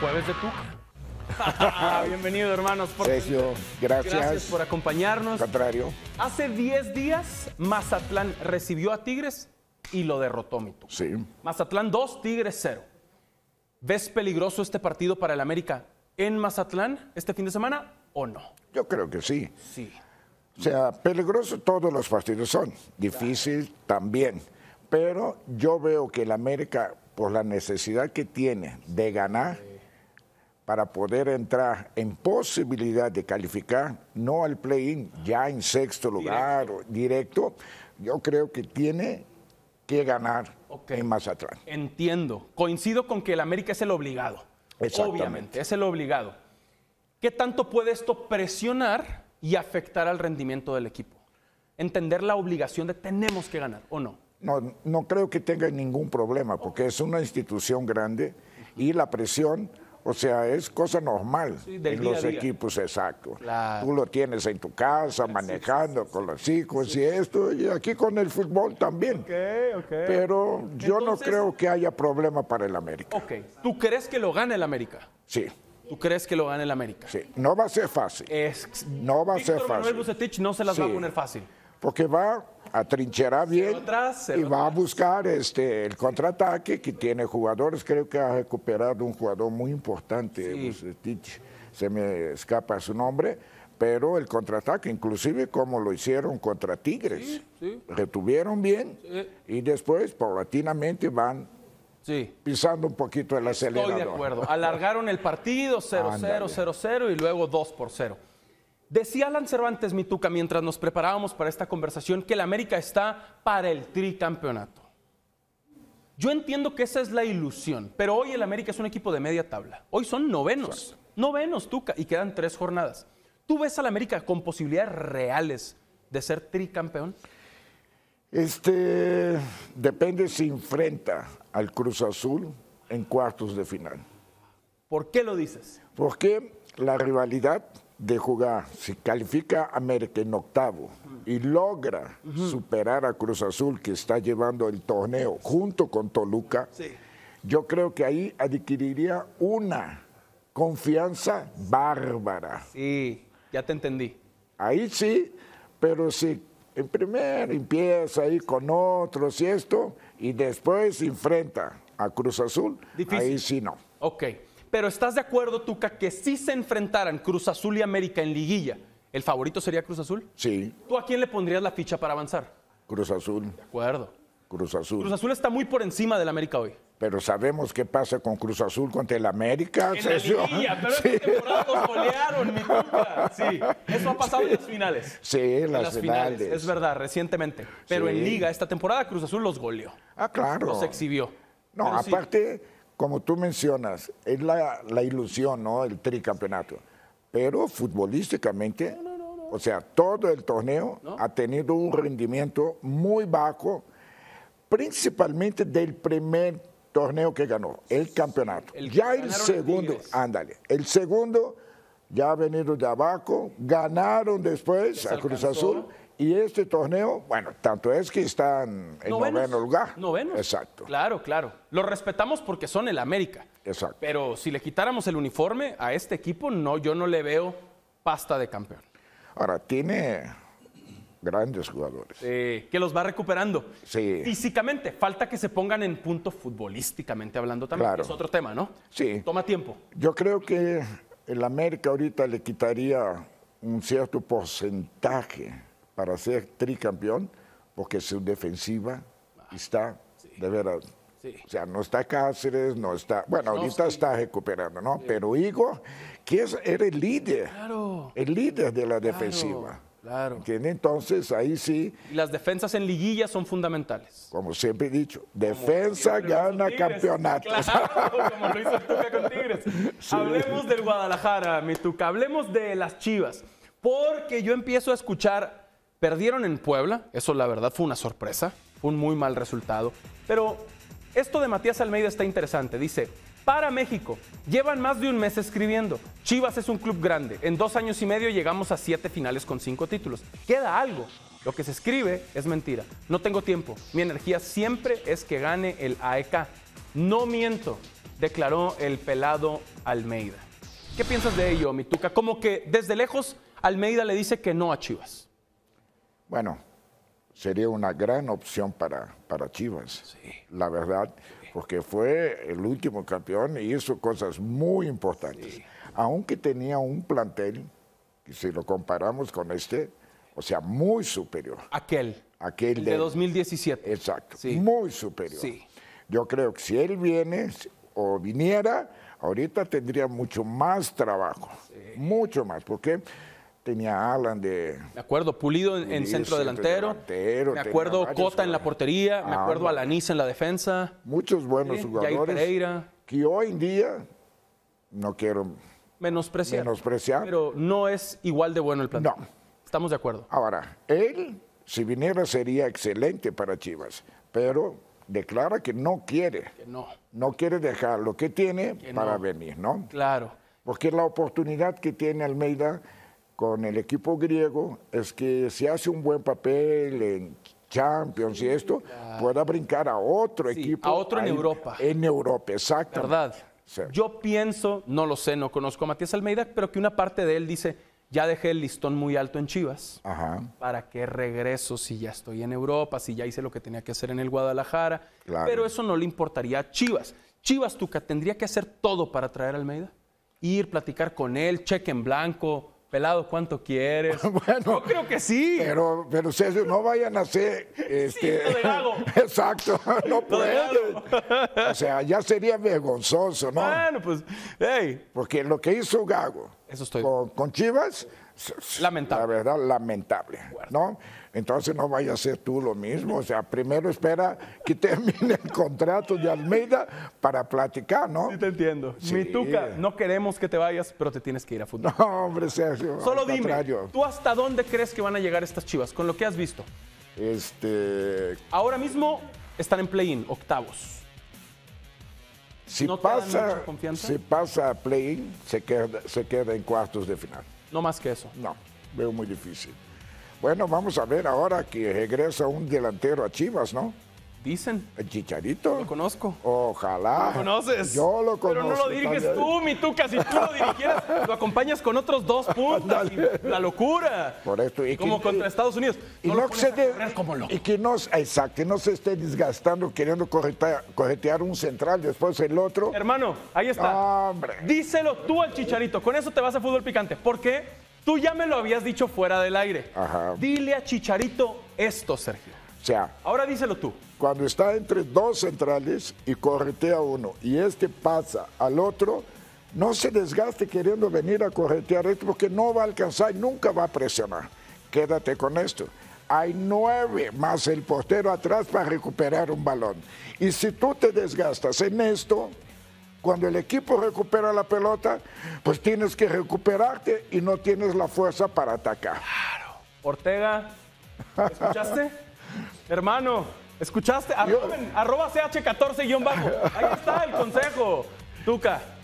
Jueves de Tuca. Bienvenido, hermanos. Sergio, gracias. Gracias por acompañarnos. Contrario. Hace 10 días, Mazatlán recibió a Tigres y lo derrotó, mito. Sí. Mazatlán 2, Tigres 0. ¿Ves peligroso este partido para el América en Mazatlán este fin de semana o no? Yo creo que sí. Sí. O sea, peligroso todos los partidos son, difícil también, pero yo veo que el América, por la necesidad que tiene de ganar, para poder entrar en posibilidad de calificar, no al play-in, ya en sexto lugar directo. o directo, yo creo que tiene que ganar en Mazatlán. Entiendo. Coincido con que el América es el obligado. Obviamente, es el obligado. ¿Qué tanto puede esto presionar y afectar al rendimiento del equipo? Entender la obligación de tenemos que ganar, ¿o no? No, no creo que tenga ningún problema, porque es una institución grande y la presión o sea, es cosa normal en los equipos, exacto. Tú lo tienes en tu casa, manejando con los hijos y esto, y aquí con el fútbol también. Pero yo no creo que haya problema para el América. Ok, ¿tú crees que lo gane el América? Sí. ¿Tú crees que lo gane el América? Sí, no va a ser fácil. Es... No va a ser fácil. Manuel Bucetich no se las va a poner fácil. Porque va atrincherá bien y va a buscar este el contraataque que tiene jugadores. Creo que ha recuperado un jugador muy importante, pues, eh, se me escapa su nombre, pero el contraataque, inclusive como lo hicieron contra Tigres, retuvieron bien y después paulatinamente van Pisando un poquito el acelerador. Estoy de acuerdo. Alargaron el partido 0-0, 0-0 y luego 2 por 0. Decía Alan Cervantes Mituca mientras nos preparábamos para esta conversación que la América está para el tricampeonato. Yo entiendo que esa es la ilusión, pero hoy el América es un equipo de media tabla. Hoy son novenos, novenos, Tuca, y quedan tres jornadas. ¿Tú ves al América con posibilidades reales de ser tricampeón? Este depende si enfrenta al Cruz Azul en cuartos de final. ¿Por qué lo dices? Porque la rivalidad de jugar, si califica a América en octavo y logra superar a Cruz Azul que está llevando el torneo junto con Toluca, yo creo que ahí adquiriría una confianza bárbara. Sí, ya te entendí. Ahí sí, pero si en primer empieza ahí con otros y esto, y después enfrenta a Cruz Azul, ahí sí no. Ok. Pero ¿estás de acuerdo, Tuca, que si se enfrentaran Cruz Azul y América en liguilla, ¿el favorito sería Cruz Azul? Sí. ¿Tú a quién le pondrías la ficha para avanzar? Cruz Azul. De acuerdo. Cruz Azul. Cruz Azul está muy por encima del América hoy. Pero sabemos qué pasa con Cruz Azul contra el América. En liguilla, pero sí. esta temporada los golearon, mi Sí, eso ha pasado en las finales. Sí, en las, finales. Es verdad, recientemente. Pero en Liga, esta temporada Cruz Azul los goleó. Ah, claro. Los exhibió. No, aparte como tú mencionas, es la, ilusión, ¿no? El tricampeonato. Pero futbolísticamente, o sea, todo el torneo ha tenido un rendimiento muy bajo, principalmente del primer torneo que ganó, el campeonato. ya el segundo, ándale, el segundo ya ha venido de abajo, ganaron después a Cruz Azul y este torneo, bueno, tanto es que están en noveno lugar. Noveno. Exacto. Claro, claro. Los respetamos porque son el América. Exacto. Pero si le quitáramos el uniforme a este equipo, no, yo no le veo pasta de campeón. Ahora, tiene grandes jugadores. que los va recuperando. Sí. Físicamente, falta que se pongan en punto futbolísticamente hablando también. es otro tema, ¿no? Sí. Toma tiempo. Yo creo que el América ahorita le quitaría un cierto porcentaje para ser tricampeón porque su defensiva ah, está de veras. O sea, no está Cáceres, no está. Bueno, ahorita está recuperando, ¿no? Pero Igor, que es, era el líder. El líder de la defensiva. Claro. Entonces, ahí sí. las defensas en liguilla son fundamentales. Como siempre he dicho, defensa gana campeonato. como lo hizo Tuca con Tigres. Hablemos del Guadalajara, mi Hablemos de las chivas. Porque yo empiezo a escuchar Perdieron en Puebla, eso la verdad fue una sorpresa, un muy mal resultado. Pero esto de Matías Almeida está interesante. Dice, para México, llevan más de un mes escribiendo. Chivas es un club grande. En dos años y medio llegamos a siete finales con cinco títulos. Queda algo. Lo que se escribe es mentira. No tengo tiempo. Mi energía siempre es que gane el AEK. No miento, declaró el pelado Almeida. ¿Qué piensas de ello, Mituca? Como que desde lejos Almeida le dice que no a Chivas bueno, sería una gran opción para, para Chivas, sí. la verdad, porque fue el último campeón y hizo cosas muy importantes. Aunque tenía un plantel, si lo comparamos con este, o sea, muy superior. Aquel. Aquel de, 2017. Exacto, muy superior. Yo creo que si él viene o viniera, ahorita tendría mucho más trabajo, mucho más, porque Tenía Alan de. De acuerdo, Pulido en, centro delantero. Me acuerdo Cota en la portería. Me ah, acuerdo la en la defensa. Muchos buenos jugadores. Que hoy en día, no quiero menospreciar, menospreciar. Pero no es igual de bueno el plantel. No. Estamos de acuerdo. Ahora, él, si viniera, sería excelente para Chivas. Pero declara que no quiere. no. No quiere dejar lo que tiene para venir, ¿no? Claro. Porque la oportunidad que tiene Almeida con el equipo griego es que si hace un buen papel en Champions y esto, pueda brincar a otro equipo. A otro en Europa. En Europa, exacto. ¿Verdad? Yo pienso, no lo sé, no conozco a Matías Almeida, pero que una parte de él dice, ya dejé el listón muy alto en Chivas. Ajá. ¿Para qué regreso si ya estoy en Europa, si ya hice lo que tenía que hacer en el Guadalajara? Pero eso no le importaría a Chivas. Chivas Tuca tendría que hacer todo para traer a Almeida. Ir, platicar con él, cheque en blanco, Pelado, ¿cuánto quieres? bueno, Yo creo que sí. Pero, pero no vayan a hacer. Este, de Gago. Exacto, no pueden. O sea, ya sería vergonzoso, ¿no? Bueno, pues, hey. Porque lo que hizo Gago eso estoy. Con, Chivas. Lamentable. La verdad, lamentable, ¿no? Entonces no vayas a hacer tú lo mismo. O sea, primero espera que termine el contrato de Almeida para platicar, ¿no? Sí, te entiendo. no queremos que te vayas, pero te tienes que ir a fútbol. No, hombre, Sergio. Solo dime, ¿tú hasta dónde crees que van a llegar estas chivas con lo que has visto? Este. Ahora mismo están en play-in, octavos. Si, pasa, si pasa a play, se queda, se queda en cuartos de final. No más que eso. No, veo muy difícil. Bueno, vamos a ver ahora que regresa un delantero a Chivas, ¿no? Dicen. El chicharito. Lo conozco. Ojalá. Lo conoces. Yo lo conozco. Pero no lo diriges tú, mi tuca. Si tú lo dirigieras, lo acompañas con otros dos puntos. la locura. Por esto. Y como contra Estados Unidos. y que no, exacto, no se esté desgastando queriendo corretear, un central, después el otro. Hermano, ahí está. Hombre. Díselo tú al chicharito. Con eso te vas a fútbol picante. porque Tú ya me lo habías dicho fuera del aire. Ajá. Dile a Chicharito esto, Sergio ahora díselo tú. Cuando está entre dos centrales y corretea uno y este pasa al otro, no se desgaste queriendo venir a corretear esto porque no va a alcanzar y nunca va a presionar. Quédate con esto. Hay nueve más el portero atrás para recuperar un balón. Y si tú te desgastas en esto, cuando el equipo recupera la pelota, pues tienes que recuperarte y no tienes la fuerza para atacar. Claro. Ortega, ¿escuchaste? Hermano, ¿escuchaste? arroba CH14-bajo. Ahí está el consejo. Tuca.